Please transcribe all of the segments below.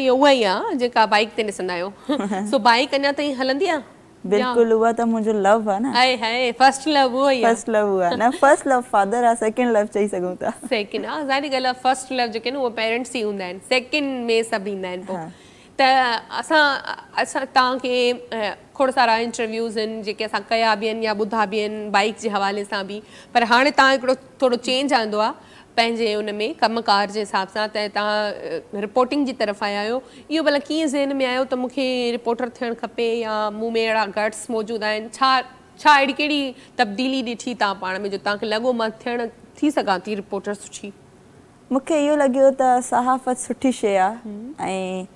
इहो उहा ई आहे जेका बाइक ते ॾिसंदा आहियो सो बाइक अञा ताईं हलंदी आहे बिल्कुल हुआ त मुंहिंजो लव आहे न हाय हाय फर्स्ट लव हुआ ई फर्स्ट लव हुआ न फर्स्ट लव फादर आहे सेकंड लव चई सघूं था सेकंड आहे ज़ाहिर ॻाल्हि पेरेंट्स ई हूंदा आहिनि सेकंड में सभु ईंदा आहिनि पोइ त असां असां तव्हांखे खोड़ सारा इंटरव्यूज़ आहिनि जेके असां कया बि आहिनि या ॿुधा बि आहिनि बाइक जे हवाले सां बि पर हाणे तव्हां हिकिड़ो थोरो चेंज आंदो आहे पंहिंजे उन में कमकार जे हिसाब सां त तव्हां रिपोर्टिंग जी तरफ़ आया आहियो इहो भला कीअं ज़हन में आयो त मूंखे रिपोर्टर थियणु खपे या मूं में अहिड़ा गट्स मौजूदु आहिनि छा छा अहिड़ी कहिड़ी तब्दीली ॾिठी तव्हां पाण में जो तव्हांखे लॻो मां थियणु थी सघां थी रिपोर्टर सुठी मूंखे इहो लॻियो त सहाफ़त सुठी शइ आहे ऐं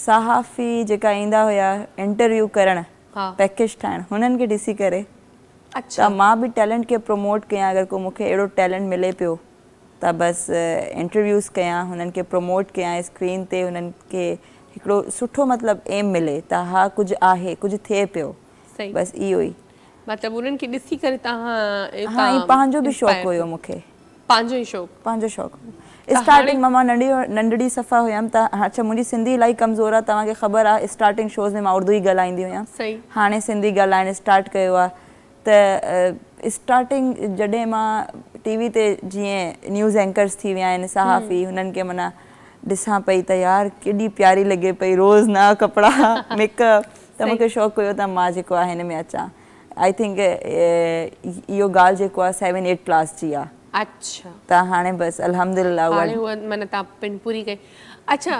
सहाफ़ी जेका ईंदा हुया इंटरव्यू करणु हा पैकेज ठाहिणु हुननि खे ॾिसी करे अच्छा मां बि टैलेंट खे प्रमोट कयां अगरि को मूंखे अहिड़ो टैलेंट मिले पियो त बसि इंटरव्यूस कयां हुननि खे प्रमोट कयां स्क्रीन ते हुननि खे हिकिड़ो सुठो मतिलबु एम मिले त हा कुझु आहे कुझु थिए पियो बसि इहो ई पंहिंजो बि शौंक़ु हुयो मां नंढड़ी सफ़ा हुयमि त मुंहिंजी सिंधी इलाही कमज़ोर आहे तव्हांखे ख़बर आहे हाणे सिंधी ॻाल्हाइण स्टार्ट कयो आहे त स्टार्टिंग मां टीवी ते जी न्यूज़ एंकर्स थी विया सहाफ़ी उन हम्म। खे माना ॾिसां पई त यार केॾी प्यारी लगे पी रोज़ न कपड़ा मेकअप तो मूंखे शौक हो त मां जेको आहे हिन में अचां आई थिंक यो गाल जो आहे सेवन एट क्लास की अच्छा त हाणे बसि अल्हम्दुलिल्लाह उहा माना तव्हां पिण पूरी कई अच्छा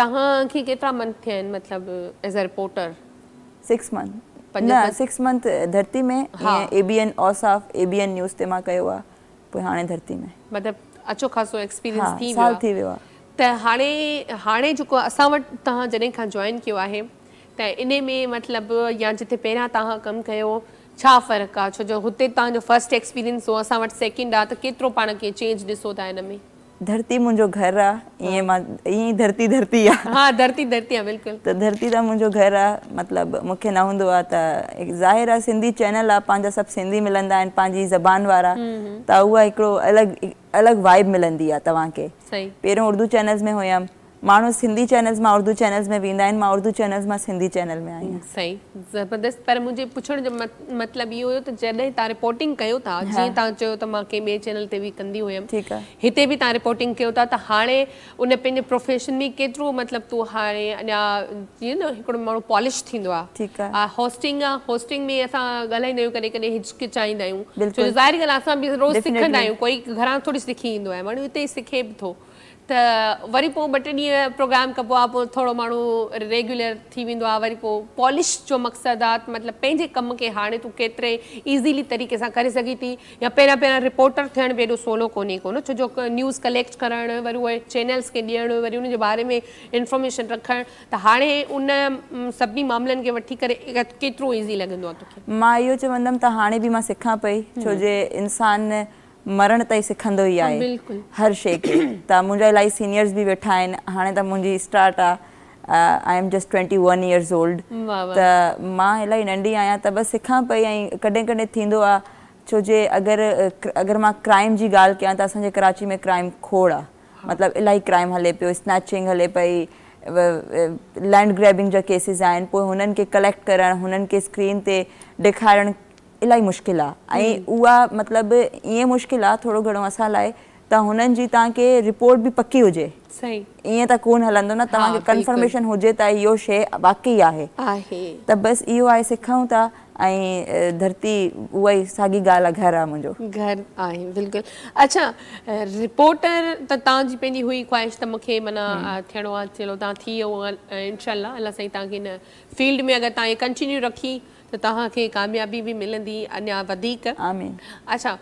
तव्हांखे केतिरा मंथ थिया आहिनि as a reporter six month न सिक्स मंथ धरती में ए बी एन ओसाफ न्यूज़ ते मां कयो आहे पोइ हाणे धरती में मतिलबु अचो ख़ासो एक्सपीरियंस थी थी वियो वियो आहे त हाणे हाणे जेको असां वटि तव्हां जॾहिं खां जॉइन कयो आहे त इन में मतिलबु या जिते पहिरियां तव्हां कमु कयो छा फ़र्कु आहे छो जो हुते तव्हांजो फर्स्ट एक्सपीरियंस हो असां वटि सेकेंड आहे त केतिरो पाण खे चेंज ॾिसो था इन में धरती मुझो घर आहे ये धरती त मुझो घर मतलब मतिलबु ना न हूंदो आहे त ज़ाहिर आहे पंहिंजा पंहिंजी ज़बान वारा त अलग अलग वाइब मिलंदी आहे तव्हांखे पहिरियों उर्दू चैनल्स में हुयमि माण्हू सिंधी चैनल्स मां उर्दू चैनल्स में वेंदा आहिनि उर्दू चैनल्स मां सिंधी चैनल में आहियां सही ज़बरदस्तु पर मुंहिंजे पुछण जो मत, मतिलबु इहो हुयो त जॾहिं तव्हां रिपोर्टिंग कयो था जीअं तव्हां चयो त मां कंहिं ॿिए चैनल ते बि कंदी हुयमि ठीकु आहे हिते बि तव्हां रिपोर्टिंग कयो था त हाणे उन पंहिंजे प्रोफेशन में केतिरो मतिलबु तूं हाणे अञा जीअं न हिकिड़ो माण्हू पॉलिश थींदो आहे ठीकु आहे होस्टिंग आहे होस्टिंग में असां ॻाल्हाईंदा आहियूं कॾहिं कॾहिं हिचकिचाईंदा आहियूं ज़ाहिर ॻाल्हि असां बि रोज़ु सिखंदा कोई घरां थोरी सिखी ईंदो आहे माण्हू हिते सिखे बि थो वरी पोइ ॿ टे ॾींहं प्रोग्राम कबो आहे पोइ थोरो माण्हू रेगुलर थी वेंदो आहे वरी पोइ पॉलिश जो मक़सदु आहे मतिलबु पंहिंजे कम खे हाणे तूं केतिरे ईज़ीली तरीक़े सां करे सघीं थी या पहिरियां पहिरियां रिपोर्टर थियण बि एॾो सवलो कोन्हे कोन छो जो न्यूज़ कलेक्ट करणु वरी उहे चैनल्स खे ॾियणु वरी उनजे बारे में इंफॉर्मेशन रखणु त हाणे उन सभिनी मामलनि खे वठी करे केतिरो ईज़ी लॻंदो आहे तोखे मां इहो चवंदमि त हाणे बि मां सिखां पई छो जे इंसानु मरण ताईं सिखंदो ई आहे हर शइ खे त मुंहिंजा इलाही सीनियर्स बि वेठा आहिनि हाणे त मुंहिंजी स्टार्ट आहे I am just twenty one years old त मां इलाही नंढी आहियां त बसि सिखां पई ऐं कॾहिं कॾहिं थींदो आहे छो जे अगरि अगरि मां क्राइम जी ॻाल्हि कयां त असांजे कराची में क्राइम खोड़ आहे मतिलबु इलाही क्राइम हले पियो स्नैचिंग हले पई लैंड ग्रैबिंग जा केसिस आहिनि पोइ हुननि खे कलेक्ट करणु हुननि खे स्क्रीन ते ॾेखारणु इलाही मुश्किल आहे ऐं उहा मतिलबु ईअं मुश्किल आहे थोरो घणो असां लाइ त हुननि जी तव्हांखे रिपोर्ट बि पकी हुजे ईअं त कोन्ह हलंदो न तव्हांखे इहो शइ बाक़ी आहे त बसि इहो आहे सिखूं था ऐं धरती उहा ई साॻी ॻाल्हि आहे मुंहिंजो आहे बिल्कुलु त तव्हांजी पंहिंजी तव्हां त तव्हांखे कामयाबी भी मिलंदी अञा वधीक अच्छा